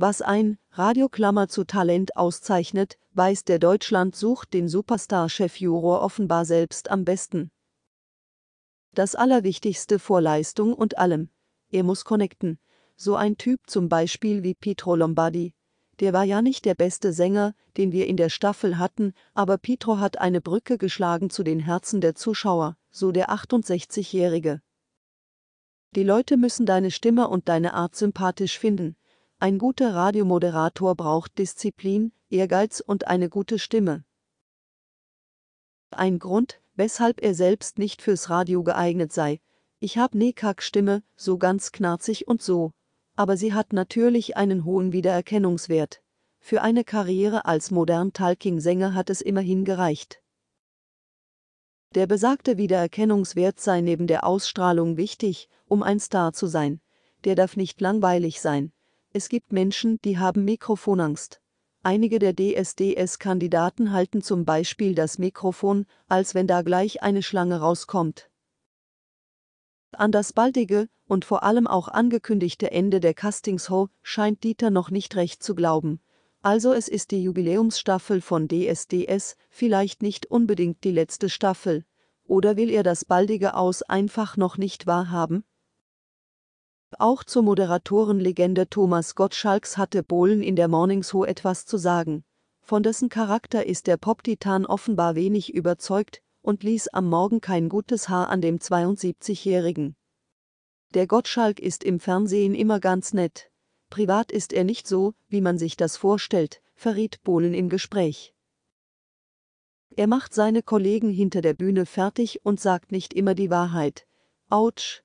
Was ein Radioklammer zu Talent auszeichnet, weiß der Deutschland sucht den superstar chef juror offenbar selbst am besten. Das Allerwichtigste vor Leistung und allem. Er muss connecten. So ein Typ zum Beispiel wie Pietro Lombardi. Der war ja nicht der beste Sänger, den wir in der Staffel hatten, aber Pietro hat eine Brücke geschlagen zu den Herzen der Zuschauer, so der 68-Jährige. Die Leute müssen deine Stimme und deine Art sympathisch finden. Ein guter Radiomoderator braucht Disziplin, Ehrgeiz und eine gute Stimme. Ein Grund, weshalb er selbst nicht fürs Radio geeignet sei. Ich hab ne Kackstimme, so ganz knarzig und so. Aber sie hat natürlich einen hohen Wiedererkennungswert. Für eine Karriere als modern Talking-Sänger hat es immerhin gereicht. Der besagte Wiedererkennungswert sei neben der Ausstrahlung wichtig, um ein Star zu sein. Der darf nicht langweilig sein. Es gibt Menschen, die haben Mikrofonangst. Einige der DSDS-Kandidaten halten zum Beispiel das Mikrofon, als wenn da gleich eine Schlange rauskommt. An das baldige und vor allem auch angekündigte Ende der Castingshow scheint Dieter noch nicht recht zu glauben. Also es ist die Jubiläumsstaffel von DSDS, vielleicht nicht unbedingt die letzte Staffel. Oder will er das baldige aus einfach noch nicht wahrhaben? auch zur Moderatorenlegende Thomas Gottschalks hatte Bohlen in der Morningshow etwas zu sagen, von dessen Charakter ist der Pop-Titan offenbar wenig überzeugt und ließ am Morgen kein gutes Haar an dem 72-Jährigen. Der Gottschalk ist im Fernsehen immer ganz nett. Privat ist er nicht so, wie man sich das vorstellt, verriet Bohlen im Gespräch. Er macht seine Kollegen hinter der Bühne fertig und sagt nicht immer die Wahrheit. Autsch,